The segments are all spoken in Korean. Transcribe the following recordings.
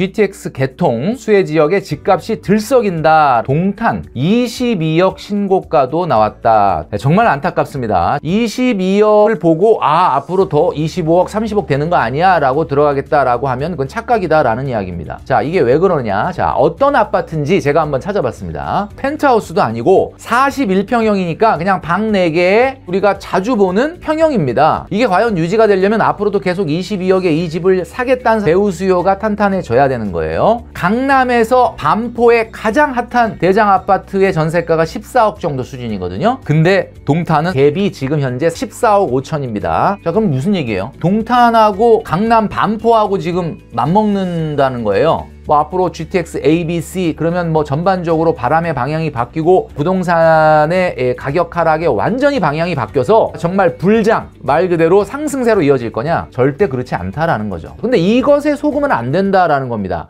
GTX 개통 수혜 지역의 집값이 들썩인다. 동탄 22억 신고가도 나왔다. 네, 정말 안타깝습니다. 22억을 보고 아 앞으로 더 25억 30억 되는 거 아니야 라고 들어가겠다라고 하면 그건 착각이다 라는 이야기입니다. 자 이게 왜 그러냐 자 어떤 아파트인지 제가 한번 찾아봤습니다. 펜트하우스도 아니고 41평형이니까 그냥 방 4개에 우리가 자주 보는 평형입니다. 이게 과연 유지가 되려면 앞으로도 계속 22억에 이 집을 사겠다는 배우 수요가 탄탄해져야 되는 거예요. 강남에서 반포에 가장 핫한 대장 아파트의 전세가가 14억 정도 수준이거든요. 근데 동탄은 대비 지금 현재 14억 5천입니다. 자 그럼 무슨 얘기예요? 동탄하고 강남 반포하고 지금 맞먹는다는 거예요. 뭐 앞으로 GTX A, B, C 그러면 뭐 전반적으로 바람의 방향이 바뀌고 부동산의 예, 가격 하락에 완전히 방향이 바뀌어서 정말 불장 말 그대로 상승세로 이어질 거냐 절대 그렇지 않다라는 거죠 근데 이것에 속으면 안 된다라는 겁니다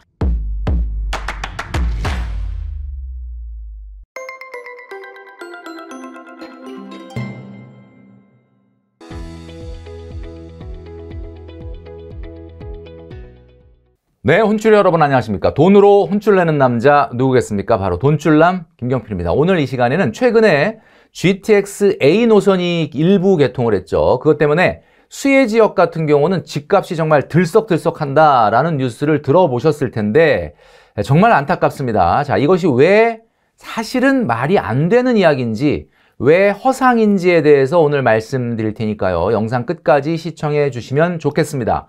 네, 혼출 여러분 안녕하십니까? 돈으로 혼쭐 내는 남자 누구겠습니까? 바로 돈쭐남 김경필입니다. 오늘 이 시간에는 최근에 GTX A 노선이 일부 개통을 했죠. 그것 때문에 수혜 지역 같은 경우는 집값이 정말 들썩들썩한다라는 뉴스를 들어보셨을 텐데 네, 정말 안타깝습니다. 자, 이것이 왜 사실은 말이 안 되는 이야기인지 왜 허상인지에 대해서 오늘 말씀드릴 테니까요. 영상 끝까지 시청해 주시면 좋겠습니다.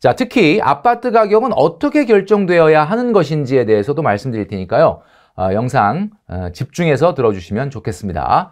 자, 특히 아파트 가격은 어떻게 결정되어야 하는 것인지에 대해서도 말씀드릴 테니까요. 어, 영상 어, 집중해서 들어주시면 좋겠습니다.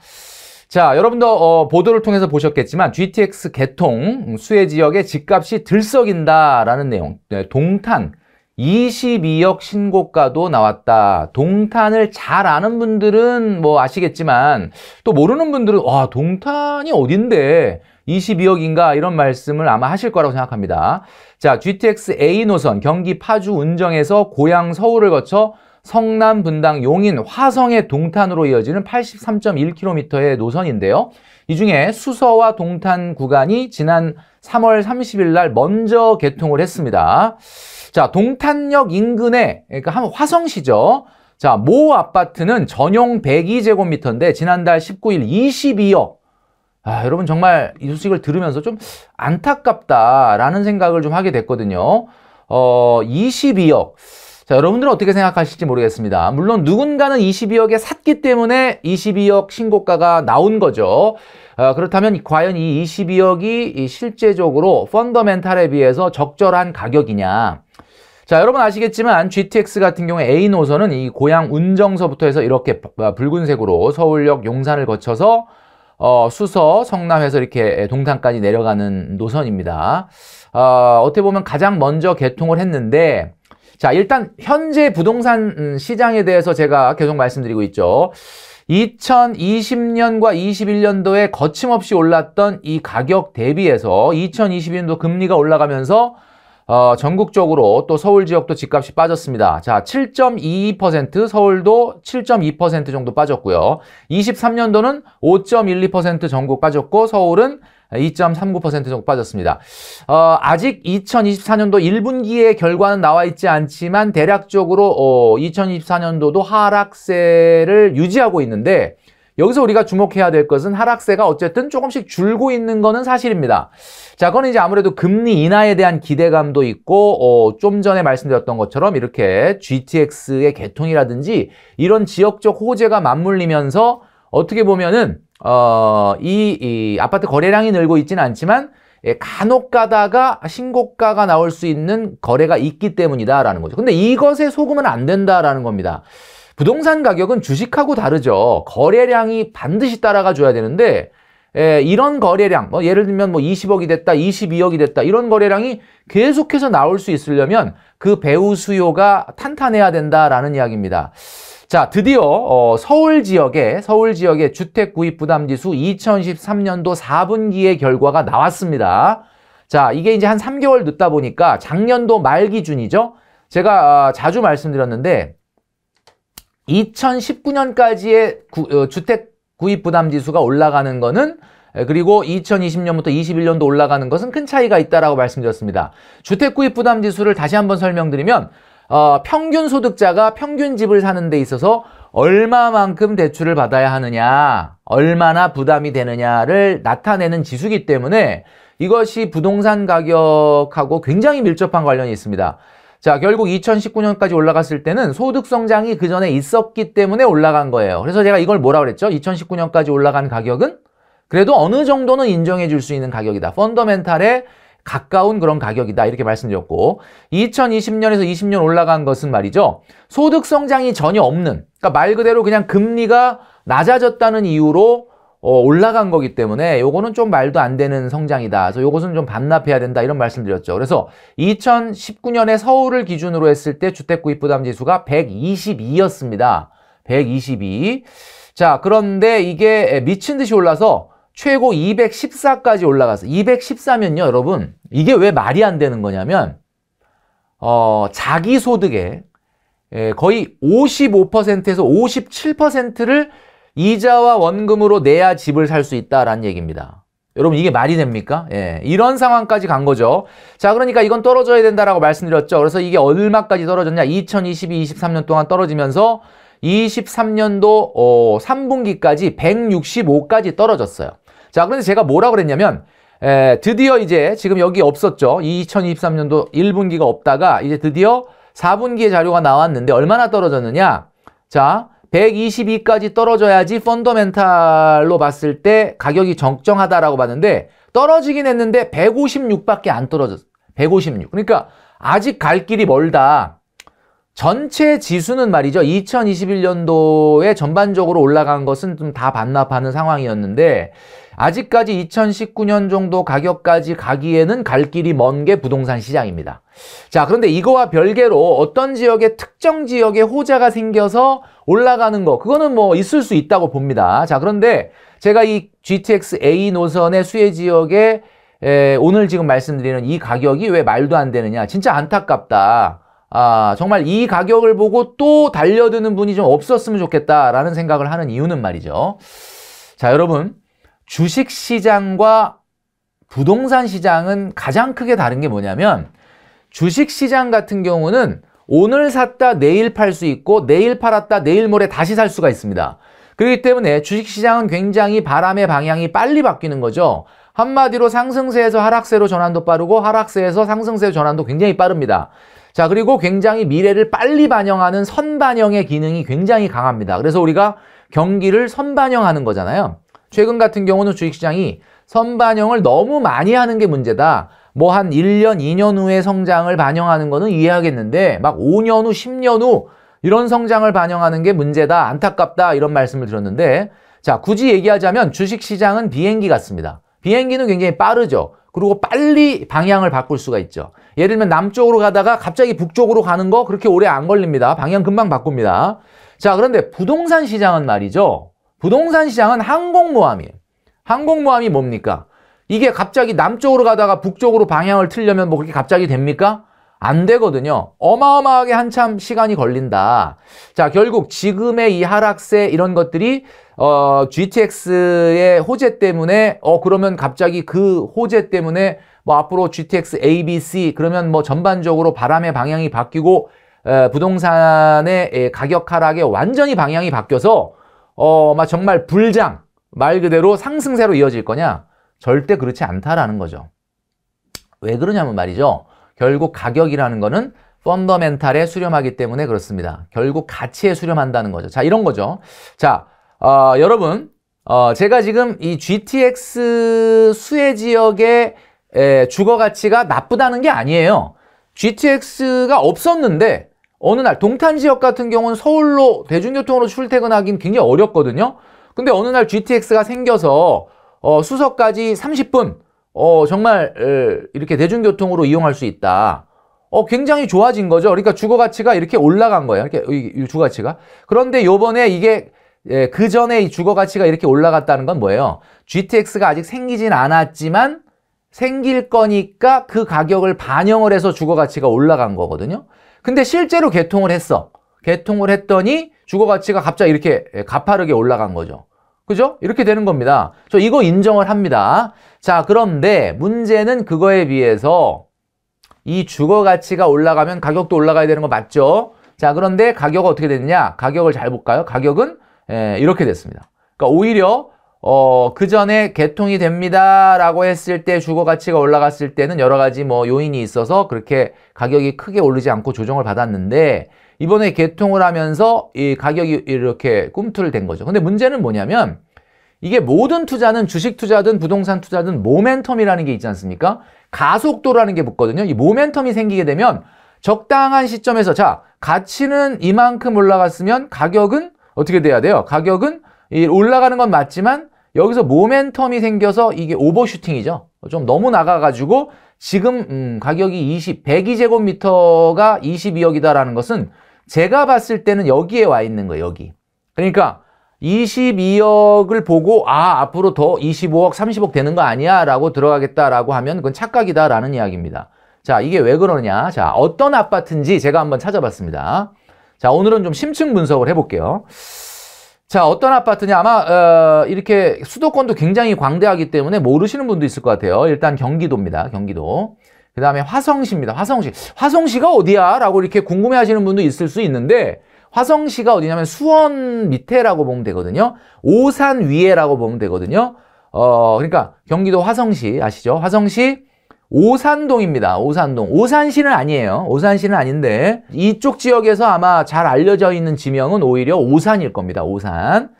자, 여러분도 어, 보도를 통해서 보셨겠지만 GTX 개통 음, 수혜 지역의 집값이 들썩인다라는 내용, 네, 동탄 22억 신고가도 나왔다. 동탄을 잘 아는 분들은 뭐 아시겠지만 또 모르는 분들은 와 동탄이 어딘데 22억인가 이런 말씀을 아마 하실 거라고 생각합니다. 자, GTX A 노선 경기 파주 운정에서 고향 서울을 거쳐 성남 분당 용인 화성의 동탄으로 이어지는 83.1km의 노선인데요. 이 중에 수서와 동탄 구간이 지난 3월 30일 날 먼저 개통을 했습니다. 자, 동탄역 인근에 그러니까 한 화성시죠. 자, 모 아파트는 전용 102제곱미터인데 지난달 19일 22억 아, 여러분 정말 이 소식을 들으면서 좀 안타깝다라는 생각을 좀 하게 됐거든요. 어, 22억. 자, 여러분들은 어떻게 생각하실지 모르겠습니다. 물론 누군가는 22억에 샀기 때문에 22억 신고가가 나온 거죠. 어, 그렇다면 과연 이 22억이 이 실제적으로 펀더멘탈에 비해서 적절한 가격이냐. 자, 여러분 아시겠지만 GTX 같은 경우에 A 노선은 이 고향 운정서부터 해서 이렇게 아, 붉은색으로 서울역 용산을 거쳐서 어, 수서, 성남에서 이렇게 동탄까지 내려가는 노선입니다. 어, 어떻게 보면 가장 먼저 개통을 했는데 자, 일단 현재 부동산 음, 시장에 대해서 제가 계속 말씀드리고 있죠. 2020년과 21년도에 거침없이 올랐던 이 가격 대비해서 2022년도 금리가 올라가면서 어, 전국적으로 또 서울 지역도 집값이 빠졌습니다. 자, 7.22% 서울도 7.2% 정도 빠졌고요. 23년도는 5.12% 전국 빠졌고 서울은 2.39% 정도 빠졌습니다. 어, 아직 2024년도 1분기의 결과는 나와 있지 않지만 대략적으로 어, 2024년도도 하락세를 유지하고 있는데 여기서 우리가 주목해야 될 것은 하락세가 어쨌든 조금씩 줄고 있는 거는 사실입니다. 자, 그건 이제 아무래도 금리 인하에 대한 기대감도 있고, 어, 좀 전에 말씀드렸던 것처럼 이렇게 GTX의 개통이라든지 이런 지역적 호재가 맞물리면서 어떻게 보면은, 어, 이, 이 아파트 거래량이 늘고 있지는 않지만, 예, 간혹 가다가 신고가가 나올 수 있는 거래가 있기 때문이다라는 거죠. 근데 이것에 소금은 안 된다라는 겁니다. 부동산 가격은 주식하고 다르죠. 거래량이 반드시 따라가 줘야 되는데 에, 예, 이런 거래량, 뭐 예를 들면 뭐 20억이 됐다, 22억이 됐다 이런 거래량이 계속해서 나올 수 있으려면 그 배우 수요가 탄탄해야 된다라는 이야기입니다. 자, 드디어 어, 서울 지역의 서울 지역의 주택 구입 부담 지수 2013년도 4분기의 결과가 나왔습니다. 자, 이게 이제 한 3개월 늦다 보니까 작년도 말 기준이죠. 제가 어, 자주 말씀드렸는데 2019년까지의 구, 어, 주택 구입 부담 지수가 올라가는 거는 그리고 2020년부터 21년도 올라가는 것은 큰 차이가 있다라고 말씀드렸습니다. 주택 구입 부담 지수를 다시 한번 설명드리면 어, 평균 소득자가 평균 집을 사는 데 있어서 얼마만큼 대출을 받아야 하느냐, 얼마나 부담이 되느냐를 나타내는 지수기 때문에 이것이 부동산 가격하고 굉장히 밀접한 관련이 있습니다. 자, 결국 2019년까지 올라갔을 때는 소득 성장이 그 전에 있었기 때문에 올라간 거예요. 그래서 제가 이걸 뭐라 그랬죠? 2019년까지 올라간 가격은 그래도 어느 정도는 인정해 줄 수 있는 가격이다. 펀더멘탈에 가까운 그런 가격이다 이렇게 말씀드렸고 2020년에서 20년 올라간 것은 말이죠 소득 성장이 전혀 없는 그러니까 말 그대로 그냥 금리가 낮아졌다는 이유로 어, 올라간 거기 때문에 요거는 좀 말도 안 되는 성장이다. 그래서 요것은 좀 반납해야 된다. 이런 말씀드렸죠. 그래서 2019년에 서울을 기준으로 했을 때 주택 구입 부담 지수가 122였습니다. 122. 자, 그런데 이게 미친 듯이 올라서 최고 214까지 올라가서 214면요, 여러분. 이게 왜 말이 안 되는 거냐면 어, 자기 소득의 거의 55%에서 57%를 이자와 원금으로 내야 집을 살 수 있다라는 얘기입니다. 여러분 이게 말이 됩니까? 예, 이런 상황까지 간 거죠. 자 그러니까 이건 떨어져야 된다라고 말씀드렸죠. 그래서 이게 얼마까지 떨어졌냐? 2022, 23년 동안 떨어지면서 23년도 어, 3분기까지 165까지 떨어졌어요. 자 그런데 제가 뭐라 그랬냐면 에, 예, 드디어 이제 지금 여기 없었죠. 2023년도 1분기가 없다가 이제 드디어 4분기의 자료가 나왔는데 얼마나 떨어졌느냐? 자 122까지 떨어져야지 펀더멘탈로 봤을 때 가격이 적정하다라고 봤는데 떨어지긴 했는데 156밖에 안 떨어졌어. 156. 그러니까 아직 갈 길이 멀다. 전체 지수는 말이죠. 2021년도에 전반적으로 올라간 것은 좀 다 반납하는 상황이었는데 아직까지 2019년 정도 가격까지 가기에는 갈 길이 먼 게 부동산 시장입니다. 자, 그런데 이거와 별개로 어떤 지역에 특정 지역에 호재가 생겨서 올라가는 거 그거는 뭐 있을 수 있다고 봅니다. 자, 그런데 제가 이 GTX A 노선의 수혜 지역에 에, 오늘 지금 말씀드리는 이 가격이 왜 말도 안 되느냐. 진짜 안타깝다. 아, 정말 이 가격을 보고 또 달려드는 분이 좀 없었으면 좋겠다라는 생각을 하는 이유는 말이죠. 자, 여러분. 주식 시장과 부동산 시장은 가장 크게 다른 게 뭐냐면 주식 시장 같은 경우는 오늘 샀다 내일 팔 수 있고 내일 팔았다 내일 모레 다시 살 수가 있습니다. 그렇기 때문에 주식 시장은 굉장히 바람의 방향이 빨리 바뀌는 거죠. 한마디로 상승세에서 하락세로 전환도 빠르고 하락세에서 상승세로 전환도 굉장히 빠릅니다. 자, 그리고 굉장히 미래를 빨리 반영하는 선반영의 기능이 굉장히 강합니다. 그래서 우리가 경기를 선반영하는 거잖아요. 최근 같은 경우는 주식시장이 선반영을 너무 많이 하는 게 문제다. 뭐 한 1년, 2년 후에 성장을 반영하는 거는 이해하겠는데 막 5년 후, 10년 후 이런 성장을 반영하는 게 문제다. 안타깝다. 이런 말씀을 드렸는데 자, 굳이 얘기하자면 주식시장은 비행기 같습니다. 비행기는 굉장히 빠르죠. 그리고 빨리 방향을 바꿀 수가 있죠. 예를 들면 남쪽으로 가다가 갑자기 북쪽으로 가는 거 그렇게 오래 안 걸립니다. 방향 금방 바꿉니다. 자, 그런데 부동산 시장은 말이죠. 부동산 시장은 항공모함이에요. 항공모함이 뭡니까? 이게 갑자기 남쪽으로 가다가 북쪽으로 방향을 틀려면 뭐 그렇게 갑자기 됩니까? 안 되거든요. 어마어마하게 한참 시간이 걸린다. 자, 결국 지금의 이 하락세 이런 것들이 어, GTX의 호재 때문에 어 그러면 갑자기 그 호재 때문에 뭐 앞으로 GTX A, B, C 그러면 뭐 전반적으로 바람의 방향이 바뀌고 에, 부동산의 에, 가격 하락에 완전히 방향이 바뀌어서 어, 막 정말 불장 말 그대로 상승세로 이어질 거냐? 절대 그렇지 않다라는 거죠. 왜 그러냐면 말이죠. 결국 가격이라는 거는 펀더멘탈에 수렴하기 때문에 그렇습니다. 결국 가치에 수렴한다는 거죠. 자, 이런 거죠. 자, 어, 여러분 어, 제가 지금 이 GTX 수혜 지역의 에, 주거 가치가 나쁘다는 게 아니에요. GTX가 없었는데 어느 날 동탄 지역 같은 경우는 서울로 대중교통으로 출퇴근하기는 굉장히 어렵거든요. 근데 어느 날 GTX가 생겨서 어, 수서까지 30분 어, 정말 에, 이렇게 대중교통으로 이용할 수 있다. 어, 굉장히 좋아진 거죠. 그러니까 주거 가치가 이렇게 올라간 거예요. 이렇게 이, 이 주거 가치가. 그런데 요번에 이게 예, 그 전에 이 주거 가치가 이렇게 올라갔다는 건 뭐예요? GTX가 아직 생기진 않았지만 생길 거니까 그 가격을 반영을 해서 주거 가치가 올라간 거거든요. 근데 실제로 개통을 했어. 개통을 했더니 주거 가치가 갑자기 이렇게 예, 가파르게 올라간 거죠. 그죠? 이렇게 되는 겁니다. 저 이거 인정을 합니다. 자, 그런데 문제는 그거에 비해서 이 주거 가치가 올라가면 가격도 올라가야 되는 거 맞죠? 자, 그런데 가격 어떻게 되느냐? 가격을 잘 볼까요? 가격은 예, 이렇게 됐습니다. 그러니까 오히려 어, 그 전에 개통이 됩니다라고 했을 때 주거 가치가 올라갔을 때는 여러 가지 뭐 요인이 있어서 그렇게 가격이 크게 오르지 않고 조정을 받았는데 이번에 개통을 하면서 이 가격이 이렇게 꿈틀된 거죠. 근데 문제는 뭐냐면 이게 모든 투자는 주식 투자든 부동산 투자든 모멘텀이라는 게 있지 않습니까? 가속도라는 게 붙거든요. 이 모멘텀이 생기게 되면 적당한 시점에서 자, 가치는 이만큼 올라갔으면 가격은 어떻게 돼야 돼요? 가격은 올라가는 건 맞지만 여기서 모멘텀이 생겨서 이게 오버슈팅이죠. 좀 너무 나가가지고 지금 음, 가격이 20, 102제곱미터가 22억이다라는 것은 제가 봤을 때는 여기에 와 있는 거예요. 여기. 그러니까 22억을 보고 아 앞으로 더 25억, 30억 되는 거 아니야? 라고 들어가겠다라고 하면 그건 착각이다라는 이야기입니다. 자 이게 왜 그러냐. 자 어떤 아파트인지 제가 한번 찾아봤습니다. 자, 오늘은 좀 심층 분석을 해볼게요. 자, 어떤 아파트냐. 아마, 어, 이렇게 수도권도 굉장히 광대하기 때문에 모르시는 분도 있을 것 같아요. 일단 경기도입니다. 경기도. 그 다음에 화성시입니다. 화성시. 화성시가 어디야? 라고 이렇게 궁금해 하시는 분도 있을 수 있는데, 화성시가 어디냐면 수원 밑에라고 보면 되거든요. 오산 위에라고 보면 되거든요. 어, 그러니까 경기도 화성시 아시죠? 화성시, 오산동입니다. 오산동. 오산시는 아니에요. 오산시는 아닌데 이쪽 지역에서 아마 잘 알려져 있는 지명은 오히려 오산일 겁니다. 오산.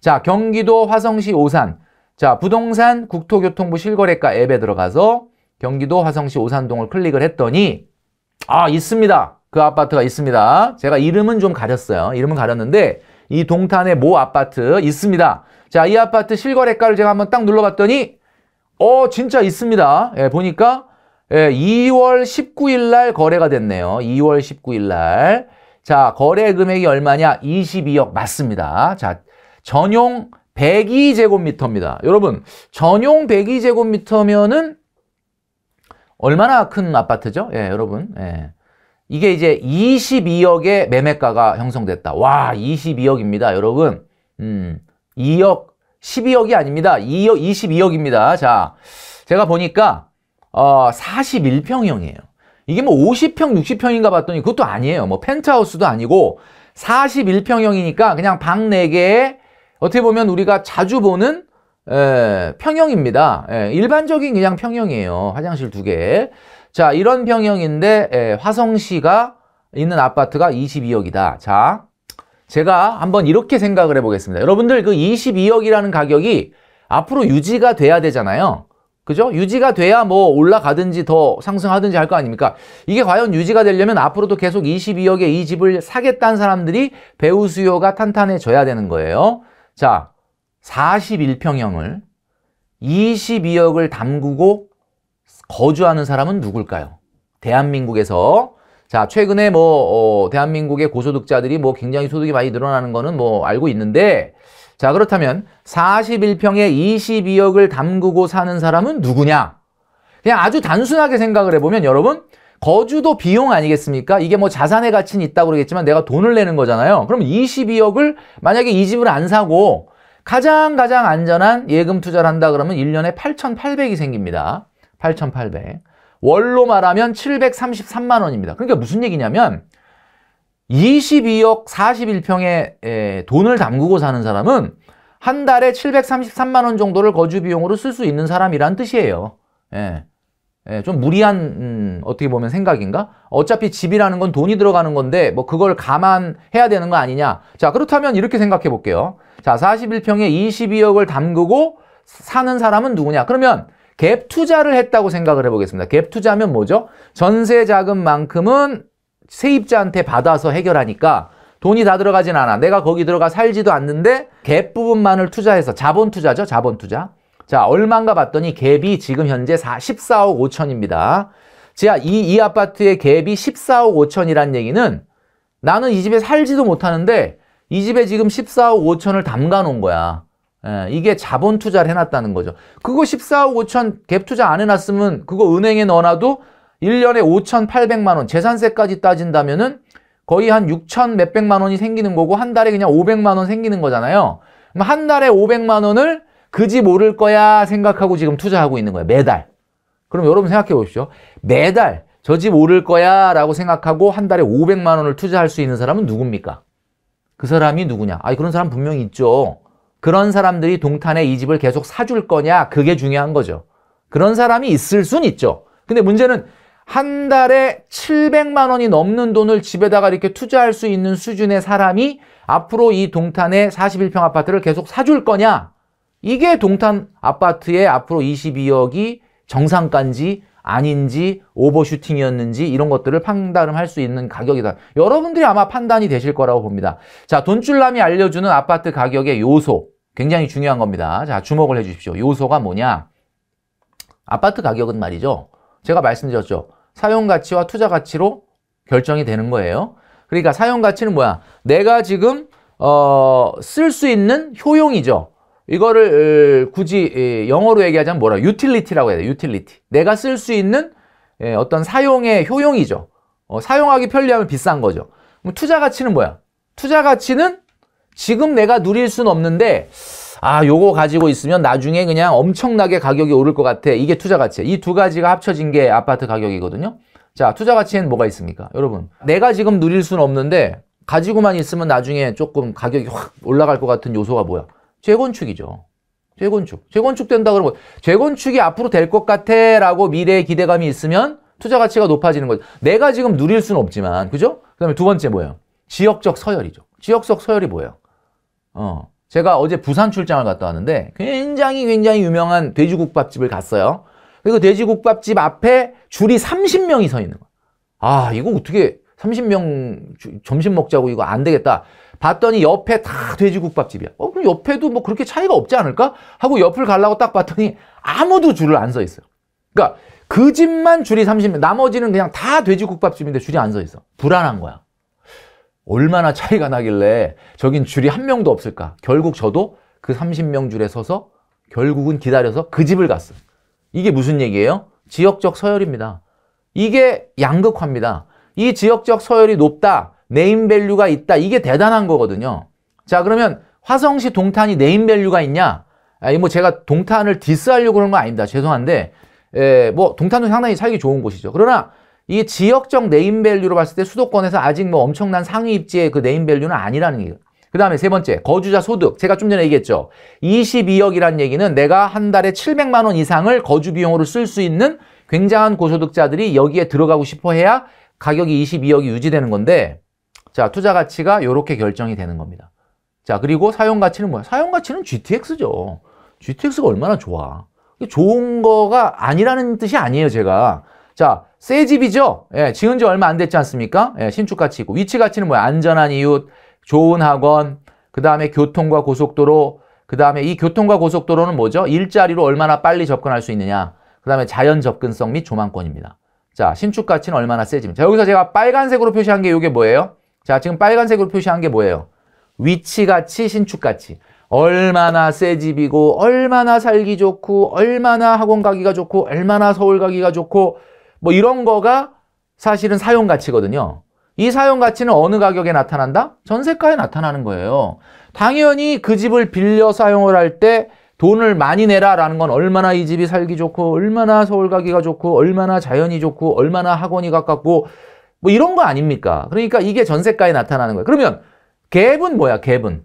자, 경기도 화성시 오산. 자, 부동산 국토교통부 실거래가 앱에 들어가서 경기도 화성시 오산동을 클릭을 했더니 아, 있습니다. 그 아파트가 있습니다. 제가 이름은 좀 가렸어요. 이름은 가렸는데 이 동탄의 모 아파트 있습니다. 자, 이 아파트 실거래가를 제가 한번 딱 눌러봤더니 어, 진짜 있습니다. 예, 보니까 예, 2월 19일 날 거래가 됐네요. 2월 19일 날. 자, 거래 금액이 얼마냐? 22억 맞습니다. 자, 전용 102제곱미터입니다. 여러분, 전용 102제곱미터면은 얼마나 큰 아파트죠? 예, 여러분. 예. 이게 이제 22억의 매매가가 형성됐다. 와, 22억입니다, 여러분. 음, 2억 12억이 아닙니다. 2억, 22억입니다. 자, 제가 보니까 어, 41평형이에요. 이게 뭐 50평, 60평인가 봤더니 그것도 아니에요. 뭐 펜트하우스도 아니고 41평형이니까 그냥 방 4개에 어떻게 보면 우리가 자주 보는 에, 평형입니다. 에, 예, 일반적인 그냥 평형이에요. 화장실 두 개. 자, 이런 평형인데 에, 화성시가 있는 아파트가 22억이다. 자, 제가 한번 이렇게 생각을 해보겠습니다. 여러분들 그 22억이라는 가격이 앞으로 유지가 돼야 되잖아요. 그죠? 유지가 돼야 뭐 올라가든지 더 상승하든지 할 거 아닙니까? 이게 과연 유지가 되려면 앞으로도 계속 22억에 이 집을 사겠다는 사람들이 배우 수요가 탄탄해져야 되는 거예요. 자, 41평형을 22억을 담그고 거주하는 사람은 누굴까요? 대한민국에서 자, 최근에 뭐, 어, 대한민국의 고소득자들이 뭐 굉장히 소득이 많이 늘어나는 거는 뭐 알고 있는데, 자, 그렇다면 41평에 22억을 담그고 사는 사람은 누구냐? 그냥 아주 단순하게 생각을 해보면 여러분, 거주도 비용 아니겠습니까? 이게 뭐 자산의 가치는 있다고 그러겠지만 내가 돈을 내는 거잖아요. 그럼 22억을 만약에 이 집을 안 사고 가장 가장 안전한 예금 투자를 한다 그러면 1년에 8,800이 생깁니다. 8,800. 월로 말하면 733만 원입니다. 그러니까 무슨 얘기냐면 22억 41평에 돈을 담그고 사는 사람은 한 달에 733만 원 정도를 거주 비용으로 쓸 수 있는 사람이란 뜻이에요. 예. 예, 좀 무리한 음, 어떻게 보면 생각인가? 어차피 집이라는 건 돈이 들어가는 건데 뭐 그걸 감안해야 되는 거 아니냐? 자 그렇다면 이렇게 생각해 볼게요. 자 41평에 22억을 담그고 사는 사람은 누구냐? 그러면 갭 투자를 했다고 생각을 해보겠습니다. 갭 투자면 뭐죠? 전세 자금만큼은 세입자한테 받아서 해결하니까 돈이 다 들어가진 않아. 내가 거기 들어가 살지도 않는데 갭 부분만을 투자해서 자본 투자죠. 자본 투자. 자, 얼마인가 봤더니 갭이 지금 현재 14억 5천입니다. 자, 이, 이 아파트의 갭이 14억 5천이란 얘기는 나는 이 집에 살지도 못하는데 이 집에 지금 14억 5천을 담가 놓은 거야. 예, 이게 자본 투자를 해놨다는 거죠. 그거 14억 5천 갭 투자 안 해놨으면 그거 은행에 넣어놔도 1년에 5,800만 원 재산세까지 따진다면은 거의 한 6천 몇백만 원이 생기는 거고 한 달에 그냥 500만 원 생기는 거잖아요. 그럼 한 달에 500만 원을 그 집 오를 거야 생각하고 지금 투자하고 있는 거예요. 매달. 그럼 여러분 생각해 보십시오. 매달 저 집 오를 거야 라고 생각하고 한 달에 500만 원을 투자할 수 있는 사람은 누굽니까? 그 사람이 누구냐? 아, 그런 사람 분명히 있죠. 그런 사람들이 동탄에 이 집을 계속 사줄 거냐 그게 중요한 거죠. 그런 사람이 있을 순 있죠. 근데 문제는 한 달에 700만 원이 넘는 돈을 집에다가 이렇게 투자할 수 있는 수준의 사람이 앞으로 이 동탄의 41평 아파트를 계속 사줄 거냐? 이게 동탄 아파트의 앞으로 22억이 정상가인지 아닌지 오버슈팅이었는지 이런 것들을 판단할 수 있는 가격이다. 여러분들이 아마 판단이 되실 거라고 봅니다. 자, 돈줄남이 알려주는 아파트 가격의 요소 굉장히 중요한 겁니다. 자, 주목을 해주십시오. 요소가 뭐냐? 아파트 가격은 말이죠. 제가 말씀드렸죠. 사용가치와 투자가치로 결정이 되는 거예요. 그러니까 사용가치는 뭐야? 내가 지금 어, 쓸 수 있는 효용이죠. 이거를 굳이 영어로 얘기하자면 뭐라 유틸리티라고 해야 돼 유틸리티 내가 쓸 수 있는 어떤 사용의 효용이죠 어, 사용하기 편리하면 비싼 거죠 그럼 투자 가치는 뭐야 투자 가치는 지금 내가 누릴 순 없는데 아 요거 가지고 있으면 나중에 그냥 엄청나게 가격이 오를 것 같아 이게 투자 가치 이두 가지가 합쳐진 게 아파트 가격이거든요 자 투자 가치엔 뭐가 있습니까 여러분 내가 지금 누릴 순 없는데 가지고만 있으면 나중에 조금 가격이 확 올라갈 것 같은 요소가 뭐야 재건축이죠. 재건축. 재건축 된다 그러면 재건축이 앞으로 될 것 같아라고 미래의 기대감이 있으면 투자 가치가 높아지는 거죠. 내가 지금 누릴 수는 없지만 그죠? 그다음에 두 번째 뭐예요? 지역적 서열이죠. 지역적 서열이 뭐예요? 어. 제가 어제 부산 출장을 갔다 왔는데 굉장히 굉장히 유명한 돼지국밥집을 갔어요. 그리고 돼지국밥집 앞에 줄이 30명이 서 있는 거야. 아, 이거 어떻게 30명 점심 먹자고 이거 안 되겠다. 봤더니 옆에 다 돼지국밥집이야. 어, 그럼 옆에도 뭐 그렇게 차이가 없지 않을까? 하고 옆을 가려고 딱 봤더니 아무도 줄을 안 서 있어요. 그러니까 그 집만 줄이 30명, 나머지는 그냥 다 돼지국밥집인데 줄이 안 서 있어. 불안한 거야. 얼마나 차이가 나길래 저긴 줄이 한 명도 없을까? 결국 저도 그 30명 줄에 서서 결국은 기다려서 그 집을 갔어. 이게 무슨 얘기예요? 지역적 서열입니다. 이게 양극화입니다. 이 지역적 서열이 높다. 네임 밸류가 있다. 이게 대단한 거거든요. 자, 그러면 화성시 동탄이 네임 밸류가 있냐? 아니, 뭐 제가 동탄을 디스하려고 그런 건 아닙니다. 죄송한데, 에, 예, 뭐 동탄도 상당히 살기 좋은 곳이죠. 그러나 이 지역적 네임 밸류로 봤을 때 수도권에서 아직 뭐 엄청난 상위 입지의 그 네임 밸류는 아니라는 얘기예요. 그 다음에 세 번째, 거주자 소득. 제가 좀 전에 얘기했죠. 22억이라는 얘기는 내가 한 달에 700만 원 이상을 거주 비용으로 쓸 수 있는 굉장한 고소득자들이 여기에 들어가고 싶어 해야 가격이 22억이 유지되는 건데 자, 투자 가치가 이렇게 결정이 되는 겁니다. 자, 그리고 사용 가치는 뭐야? 사용 가치는 GTX죠. GTX가 얼마나 좋아. 좋은 거가 아니라는 뜻이 아니에요, 제가. 자, 새 집이죠? 예, 지은 지 얼마 안 됐지 않습니까? 예, 신축 가치 있고. 위치 가치는 뭐야? 안전한 이웃, 좋은 학원, 그 다음에 교통과 고속도로, 그 다음에 이 교통과 고속도로는 뭐죠? 일자리로 얼마나 빨리 접근할 수 있느냐. 그 다음에 자연 접근성 및 조망권입니다. 자, 신축 가치는 얼마나 세집니다. 자, 여기서 제가 빨간색으로 표시한 게 이게 뭐예요? 자, 지금 빨간색으로 표시한 게 뭐예요? 위치가치, 신축가치. 얼마나 새 집이고 얼마나 살기 좋고 얼마나 학원 가기가 좋고 얼마나 서울 가기가 좋고 뭐 이런 거가 사실은 사용가치거든요. 이 사용가치는 어느 가격에 나타난다? 전세가에 나타나는 거예요. 당연히 그 집을 빌려 사용을 할 때 돈을 많이 내라라는 건 얼마나 이 집이 살기 좋고 얼마나 서울 가기가 좋고 얼마나 자연이 좋고 얼마나 학원이 가깝고 뭐 이런 거 아닙니까? 그러니까 이게 전세가에 나타나는 거예요. 그러면 갭은 뭐야, 갭은?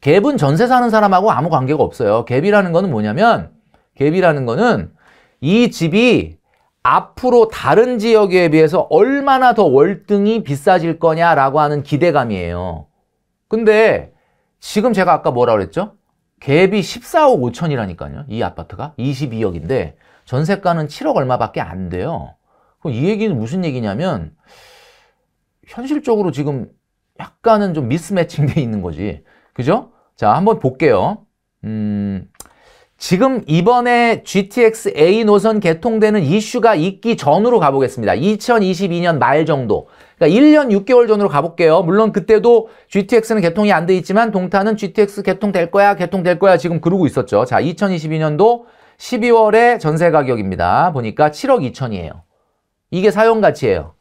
갭은 전세 사는 사람하고 아무 관계가 없어요. 갭이라는 거는 뭐냐면 갭이라는 거는 이 집이 앞으로 다른 지역에 비해서 얼마나 더 월등히 비싸질 거냐라고 하는 기대감이에요. 근데 지금 제가 아까 뭐라 그랬죠? 갭이 14억 5천이라니까요. 이 아파트가 22억인데 전세가는 7억 얼마밖에 안 돼요. 이 얘기는 무슨 얘기냐면 현실적으로 지금 약간은 좀 미스매칭 돼 있는 거지. 그죠? 자, 한번 볼게요. 음, 지금 이번에 GTX A 노선 개통되는 이슈가 있기 전으로 가보겠습니다. 2022년 말 정도. 1년 그러니까 6개월 전으로 가볼게요. 물론 그때도 GTX는 개통이 안 돼 있지만 동탄은 GTX 개통될 거야, 개통될 거야 지금 그러고 있었죠. 자, 2022년도 12월에 전세 가격입니다. 보니까 7억 2천이에요. 이게 사용가치예요.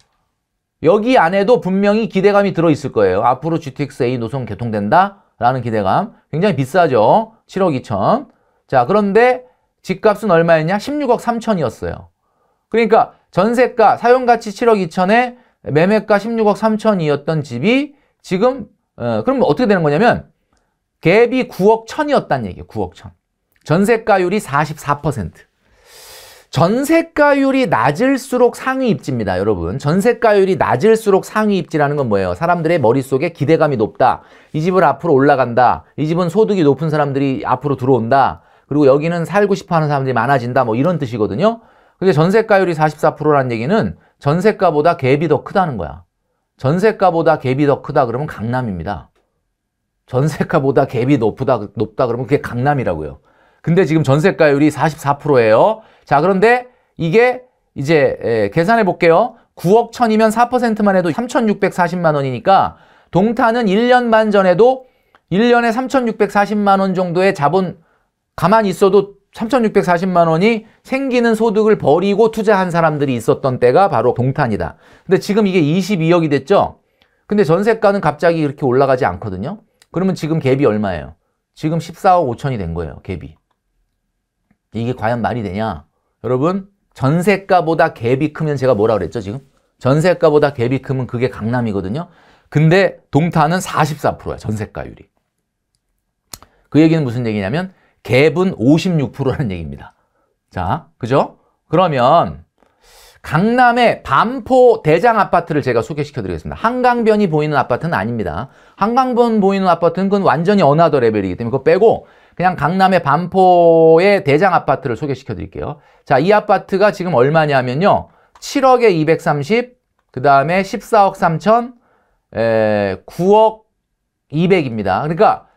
여기 안에도 분명히 기대감이 들어있을 거예요. 앞으로 GTX-A 노선 개통된다? 라는 기대감. 굉장히 비싸죠. 7억 2천. 자, 그런데 집값은 얼마였냐? 16억 3천이었어요. 그러니까 전세가 사용가치 7억 2천에 매매가 16억 3천이었던 집이 지금 어, 그럼 어떻게 되는 거냐면 갭이 9억 천이었단 얘기예요. 9억 천. 전세가율이 44%. 전세가율이 낮을수록 상위 입지입니다, 여러분. 전세가율이 낮을수록 상위 입지라는 건 뭐예요? 사람들의 머릿속에 기대감이 높다. 이집은 앞으로 올라간다. 이 집은 소득이 높은 사람들이 앞으로 들어온다. 그리고 여기는 살고 싶어 하는 사람들이 많아진다. 뭐 이런 뜻이거든요. 그게 전세가율이 44%라는 얘기는 전세가보다 갭이 더 크다는 거야. 전세가보다 갭이 더 크다 그러면 강남입니다. 전세가보다 갭이 높다, 높다 그러면 그게 강남이라고요. 근데 지금 전세가율이 44%예요. 자, 그런데 이게 이제 계산해 볼게요. 9억 천이면 4%만 해도 3,640만 원이니까 동탄은 1년 반 전에도 1년에 3,640만 원 정도의 자본 가만히 있어도 3,640만 원이 생기는 소득을 버리고 투자한 사람들이 있었던 때가 바로 동탄이다. 근데 지금 이게 22억이 됐죠? 근데 전세가는 갑자기 이렇게 올라가지 않거든요? 그러면 지금 갭이 얼마예요? 지금 14억 5천이 된 거예요, 갭이. 이게 과연 말이 되냐? 여러분 전세가보다 갭이 크면 제가 뭐라 그랬죠 지금? 전세가보다 갭이 크면 그게 강남이거든요. 근데 동탄은 44%야 전세가율이. 그 얘기는 무슨 얘기냐면 갭은 56%라는 얘기입니다. 자, 그죠? 그러면 강남의 반포 대장 아파트를 제가 소개시켜 드리겠습니다. 한강변이 보이는 아파트는 아닙니다. 한강변 보이는 아파트는 그건 완전히 어나더 레벨이기 때문에 그거 빼고 그냥 강남의 반포의 대장 아파트를 소개시켜 드릴게요. 자, 이 아파트가 지금 얼마냐면요. 7억에 230, 그 다음에 14억 3천, 에, 9억 200입니다. 그러니까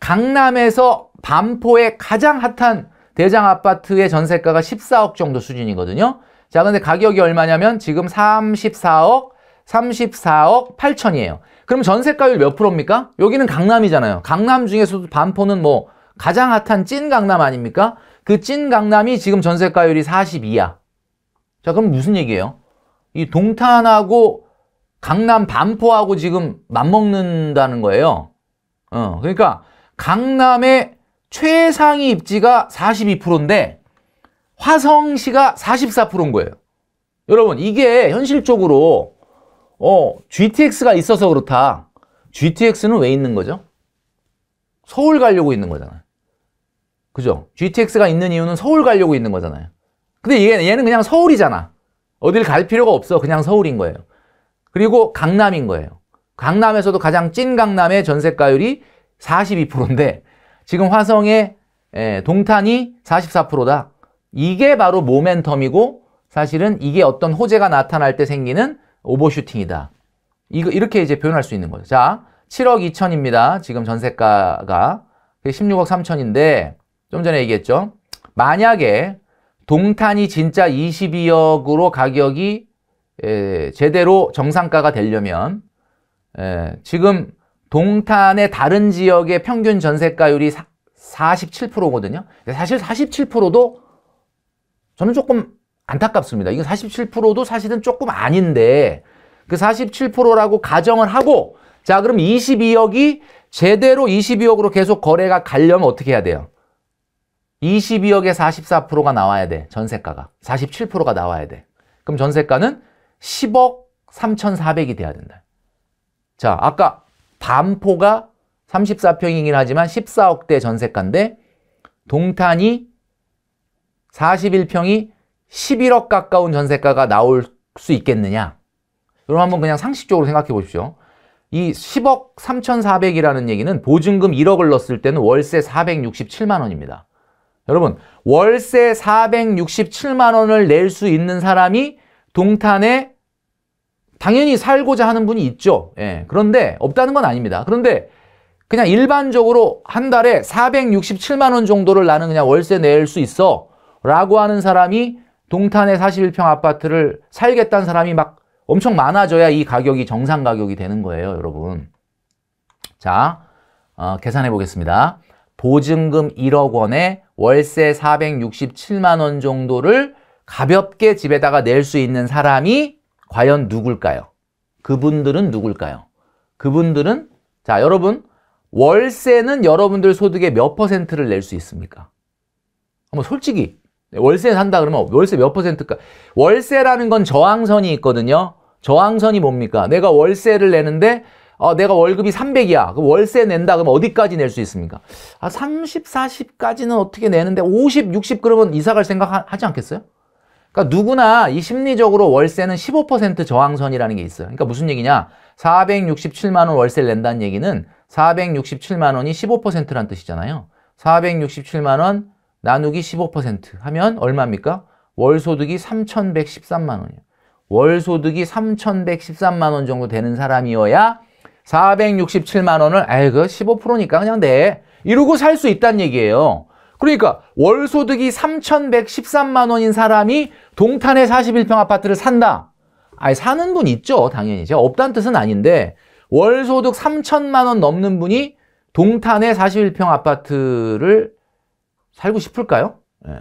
강남에서 반포의 가장 핫한 대장 아파트의 전세가가 14억 정도 수준이거든요. 자, 근데 가격이 얼마냐면 지금 34억, 34억 8천이에요. 그럼 전세가율 몇 프로입니까? 여기는 강남이잖아요. 강남 중에서도 반포는 뭐 가장 핫한 찐 강남 아닙니까? 그 찐 강남이 지금 전세가율이 42야. 자, 그럼 무슨 얘기예요? 이 동탄하고 강남 반포하고 지금 맞먹는다는 거예요. 어, 그러니까 강남의 최상위 입지가 42%인데 화성시가 44%인 거예요. 여러분 이게 현실적으로 어, GTX가 있어서 그렇다. GTX는 왜 있는 거죠? 서울 가려고 있는 거잖아요. 그죠? GTX가 있는 이유는 서울 가려고 있는 거잖아요. 근데 얘, 는 그냥 서울이잖아. 어딜 갈 필요가 없어. 그냥 서울인 거예요. 그리고 강남인 거예요. 강남에서도 가장 찐 강남의 전세가율이 42%인데 지금 화성의 예, 동탄이 44%다. 이게 바로 모멘텀이고 사실은 이게 어떤 호재가 나타날 때 생기는 오버슈팅이다. 이거 이렇게 이제 표현할 수 있는 거죠. 자, 7억 2천입니다. 지금 전세가가 16억 3천인데 좀 전에 얘기했죠. 만약에 동탄이 진짜 22억으로 가격이 에, 제대로 정상가가 되려면 에, 지금 동탄의 다른 지역의 평균 전세가율이 47%거든요. 사실 47%도 저는 조금 안타깝습니다. 이건 47%도 사실은 조금 아닌데 그 47%라고 가정을 하고 자 그럼 22억이 제대로 22억으로 계속 거래가 가려면 어떻게 해야 돼요? 22억에 44%가 나와야 돼. 전세가가. 47%가 나와야 돼. 그럼 전세가는 10억 3,400이 돼야 된다. 자, 아까 반포가 34평이긴 하지만 14억대 전세가인데 동탄이 41평이 11억 가까운 전세가가 나올 수 있겠느냐? 여러분 한번 그냥 상식적으로 생각해 보십시오. 이 10억 3,400이라는 얘기는 보증금 1억을 넣었을 때는 월세 467만 원입니다. 여러분 월세 467만 원을 낼 수 있는 사람이 동탄에 당연히 살고자 하는 분이 있죠. 예, 그런데 없다는 건 아닙니다. 그런데 그냥 일반적으로 한 달에 467만 원 정도를 나는 그냥 월세 낼 수 있어 라고 하는 사람이 동탄에 41평 아파트를 살겠다는 사람이 막 엄청 많아져야 이 가격이 정상 가격이 되는 거예요, 여러분. 자, 어, 계산해 보겠습니다. 보증금 1억 원에 월세 467만 원 정도를 가볍게 집에다가 낼 수 있는 사람이 과연 누굴까요? 그분들은 누굴까요? 그분들은 자 여러분 월세는 여러분들 소득의 몇 퍼센트를 낼 수 있습니까? 한번 솔직히 월세 산다 그러면 월세 몇 퍼센트까? 월세라는 건 저항선이 있거든요. 저항선이 뭡니까? 내가 월세를 내는데 어, 내가 월급이 300이야. 그럼 월세 낸다. 그럼 어디까지 낼 수 있습니까? 아, 30, 40까지는 어떻게 내는데 50, 60 그러면 이사 갈 생각 하지 않겠어요? 그러니까 누구나 이 심리적으로 월세는 15% 저항선이라는 게 있어요. 그러니까 무슨 얘기냐? 467만 원 월세를 낸다는 얘기는 467만 원이 15%란 뜻이잖아요. 467만 원 나누기 15% 하면 얼마입니까? 월소득이 3,113만 원이에요. 월소득이 3,113만 원 정도 되는 사람이어야 467만 원을 아이고 15%니까 그냥 내 이러고 살 수 있다는 얘기예요. 그러니까 월 소득이 3,113만 원인 사람이 동탄의 41평 아파트를 산다. 아니 사는 분 있죠 당연히 제가 없다는 뜻은 아닌데 월 소득 3천만 원 넘는 분이 동탄의 41평 아파트를 살고 싶을까요? 예.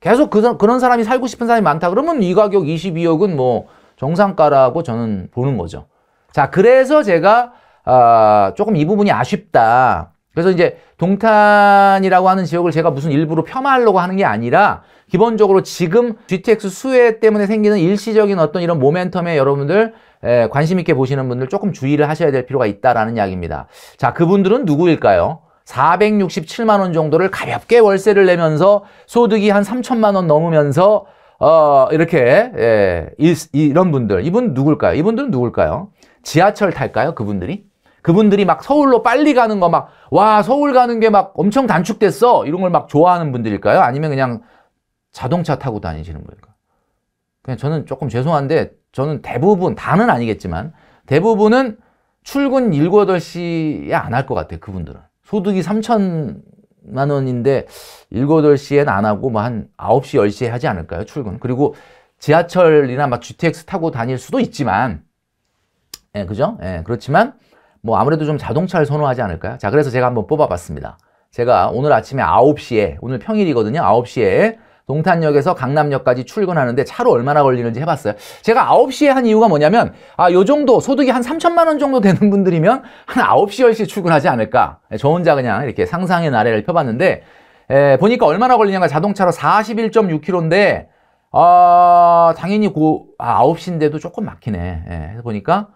계속 그, 그런 사람이 살고 싶은 사람이 많다 그러면 이 가격 22억은 뭐 정상가라고 저는 보는 거죠. 자, 그래서 제가 어, 조금 이 부분이 아쉽다. 그래서 이제 동탄이라고 하는 지역을 제가 무슨 일부러 폄하하려고 하는 게 아니라 기본적으로 지금 GTX 수혜 때문에 생기는 일시적인 어떤 이런 모멘텀에 여러분들 에, 관심 있게 보시는 분들 조금 주의를 하셔야 될 필요가 있다라는 이야기입니다. 자, 그분들은 누구일까요? 467만 원 정도를 가볍게 월세를 내면서 소득이 한 3천만 원 넘으면서 어, 이렇게 예, 일, 이런 분들 이분 누굴까요? 이분들은 누굴까요? 지하철 탈까요? 그분들이? 그분들이 막 서울로 빨리 가는 거 막, 와, 서울 가는 게 막 엄청 단축됐어! 이런 걸 막 좋아하는 분들일까요? 아니면 그냥 자동차 타고 다니시는 분일까요? 그냥 저는 조금 죄송한데, 저는 대부분, 다는 아니겠지만, 대부분은 출근 7, 8시에 안 할 것 같아요, 그분들은. 소득이 3천만 원인데, 7, 8시엔 안 하고, 뭐 한 9시, 10시에 하지 않을까요, 출근? 그리고 지하철이나 막 GTX 타고 다닐 수도 있지만, 예, 그죠? 예, 그렇지만 뭐 아무래도 좀 자동차를 선호하지 않을까요? 자, 그래서 제가 한번 뽑아봤습니다. 제가 오늘 아침에 9시에, 오늘 평일이거든요. 9시에 동탄역에서 강남역까지 출근하는데 차로 얼마나 걸리는지 해봤어요. 제가 9시에 한 이유가 뭐냐면, 아, 요 정도, 소득이 한 3천만 원 정도 되는 분들이면 한 9시, 10시에 출근하지 않을까. 예, 저 혼자 그냥 이렇게 상상의 나래를 펴봤는데, 에, 예, 보니까 얼마나 걸리냐가 자동차로 41.6km인데, 아, 당연히 고, 아, 9시인데도 조금 막히네. 예, 그서 보니까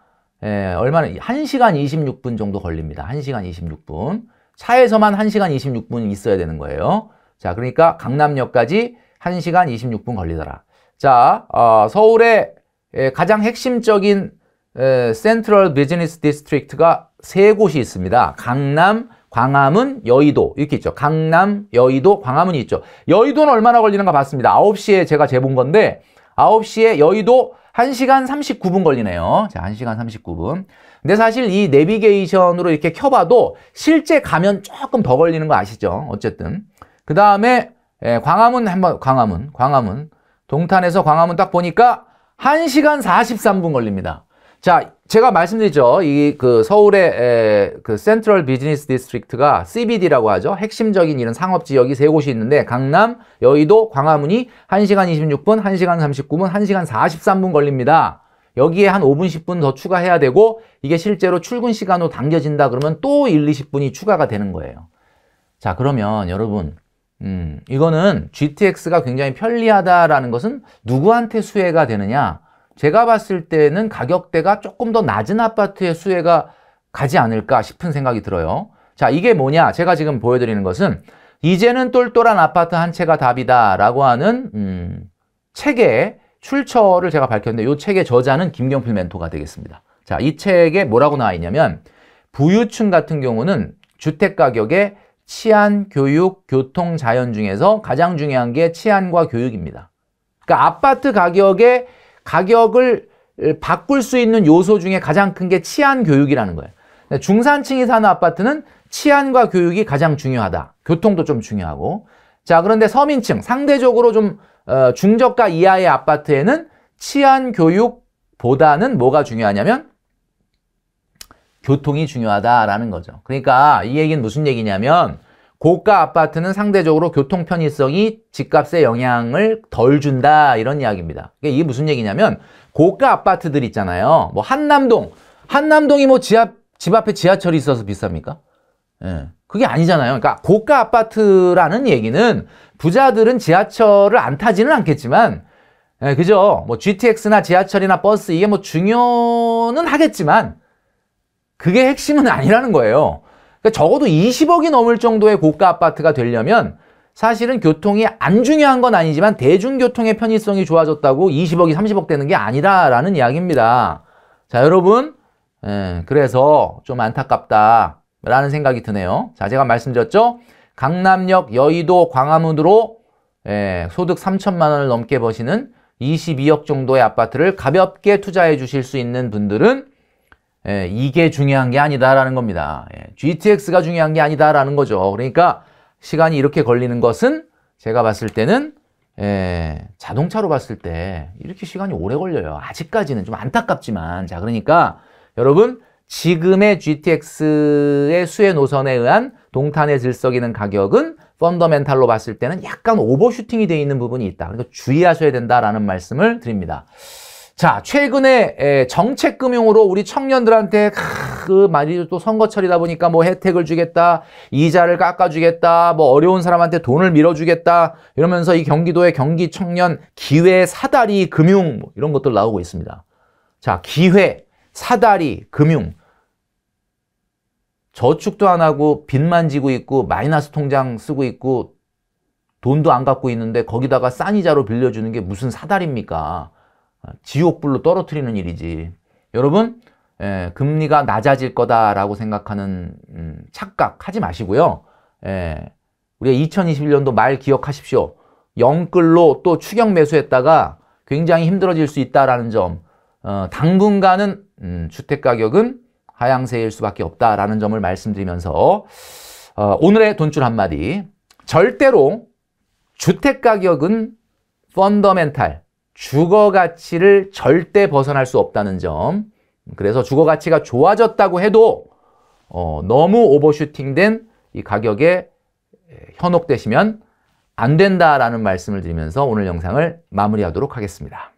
예, 얼마나 1시간 26분 정도 걸립니다. 1시간 26분. 차에서만 1시간 26분 있어야 되는 거예요. 자, 그러니까 강남역까지 1시간 26분 걸리더라. 자, 어, 서울의 예, 가장 핵심적인 예, 센트럴 비즈니스 디스트릭트가 세 곳이 있습니다. 강남, 광화문, 여의도 이렇게 있죠. 강남, 여의도, 광화문이 있죠. 여의도는 얼마나 걸리는가 봤습니다. 9시에 제가 재본 건데 9시에 여의도 1시간 39분 걸리네요. 자, 1시간 39분. 근데 사실 이 내비게이션으로 이렇게 켜봐도 실제 가면 조금 더 걸리는 거 아시죠? 어쨌든. 그 다음에 예, 광화문 한번 광화문 광화문 동탄에서 광화문 딱 보니까 1시간 43분 걸립니다. 자, 제가 말씀드리죠. 이 그 서울의 에, 그 센트럴 비즈니스 디스트릭트가 CBD라고 하죠. 핵심적인 이런 상업 지역이 세 곳이 있는데 강남, 여의도, 광화문이 1시간 26분, 1시간 39분, 1시간 43분 걸립니다. 여기에 한 5분, 10분 더 추가해야 되고 이게 실제로 출근 시간으로 당겨진다 그러면 또 1, 20분이 추가가 되는 거예요. 자, 그러면 여러분 음, 이거는 GTX가 굉장히 편리하다라는 것은 누구한테 수혜가 되느냐? 제가 봤을 때는 가격대가 조금 더 낮은 아파트의 수혜가 가지 않을까 싶은 생각이 들어요. 자, 이게 뭐냐? 제가 지금 보여드리는 것은 이제는 똘똘한 아파트 한 채가 답이다 라고 하는 음, 책의 출처를 제가 밝혔는데 이 책의 저자는 김경필 멘토가 되겠습니다. 자, 이 책에 뭐라고 나와 있냐면 부유층 같은 경우는 주택 가격에 치안, 교육, 교통, 자연 중에서 가장 중요한 게 치안과 교육입니다. 그러니까 아파트 가격에 가격을 바꿀 수 있는 요소 중에 가장 큰 게 치안 교육이라는 거예요. 중산층이 사는 아파트는 치안과 교육이 가장 중요하다. 교통도 좀 중요하고. 자, 그런데 서민층, 상대적으로 좀 어, 중저가 이하의 아파트에는 치안 교육보다는 뭐가 중요하냐면 교통이 중요하다라는 거죠. 그러니까 이 얘기는 무슨 얘기냐면 고가 아파트는 상대적으로 교통 편의성이 집값에 영향을 덜 준다 이런 이야기입니다. 이게 무슨 얘기냐면 고가 아파트들 있잖아요. 뭐 한남동, 한남동이 뭐 지하, 집 앞에 지하철이 있어서 비쌉니까? 예. 그게 아니잖아요. 그러니까 고가 아파트라는 얘기는 부자들은 지하철을 안 타지는 않겠지만 예, 그죠? 뭐 GTX나 지하철이나 버스 이게 뭐 중요는 하겠지만 그게 핵심은 아니라는 거예요. 그러니까 적어도 20억이 넘을 정도의 고가 아파트가 되려면 사실은 교통이 안 중요한 건 아니지만 대중교통의 편의성이 좋아졌다고 20억이 30억 되는 게 아니다라는 이야기입니다. 자, 여러분. 예, 그래서 좀 안타깝다라는 생각이 드네요. 자, 제가 말씀드렸죠? 강남역 여의도 광화문으로 예, 소득 3천만 원을 넘게 버시는 22억 정도의 아파트를 가볍게 투자해 주실 수 있는 분들은 예, 이게 중요한 게 아니다라는 겁니다. 예, GTX가 중요한 게 아니다라는 거죠. 그러니까 시간이 이렇게 걸리는 것은 제가 봤을 때는 예, 자동차로 봤을 때 이렇게 시간이 오래 걸려요. 아직까지는 좀 안타깝지만 자 그러니까 여러분 지금의 GTX의 수혜 노선에 의한 동탄의 질서기는 가격은 펀더멘탈로 봤을 때는 약간 오버슈팅이 되어 있는 부분이 있다. 그러니까 주의하셔야 된다라는 말씀을 드립니다. 자, 최근에 정책금융으로 우리 청년들한테 그 많이 또 선거철이다 보니까 뭐 혜택을 주겠다, 이자를 깎아주겠다, 뭐 어려운 사람한테 돈을 밀어주겠다 이러면서 이 경기도의 경기 청년 기회 사다리 금융 뭐 이런 것들 나오고 있습니다. 자, 기회 사다리 금융 저축도 안 하고 빚만 지고 있고 마이너스 통장 쓰고 있고 돈도 안 갖고 있는데 거기다가 싼 이자로 빌려주는 게 무슨 사다리입니까? 아, 지옥불로 떨어뜨리는 일이지. 여러분 예, 금리가 낮아질 거다라고 생각하는 음, 착각하지 마시고요. 예, 우리가 2021년도 말 기억하십시오. 영끌로 또추경 매수했다가 굉장히 힘들어질 수 있다라는 점. 어, 당분간은 음, 주택가격은 하향세일 수밖에 없다라는 점을 말씀드리면서 어, 오늘의 돈줄 한마디 절대로 주택가격은 펀더멘탈, 주거 가치를 절대 벗어날 수 없다는 점. 그래서 주거 가치가 좋아졌다고 해도 어, 너무 오버슈팅된 이 가격에 현혹되시면 안 된다라는 말씀을 드리면서 오늘 영상을 마무리하도록 하겠습니다.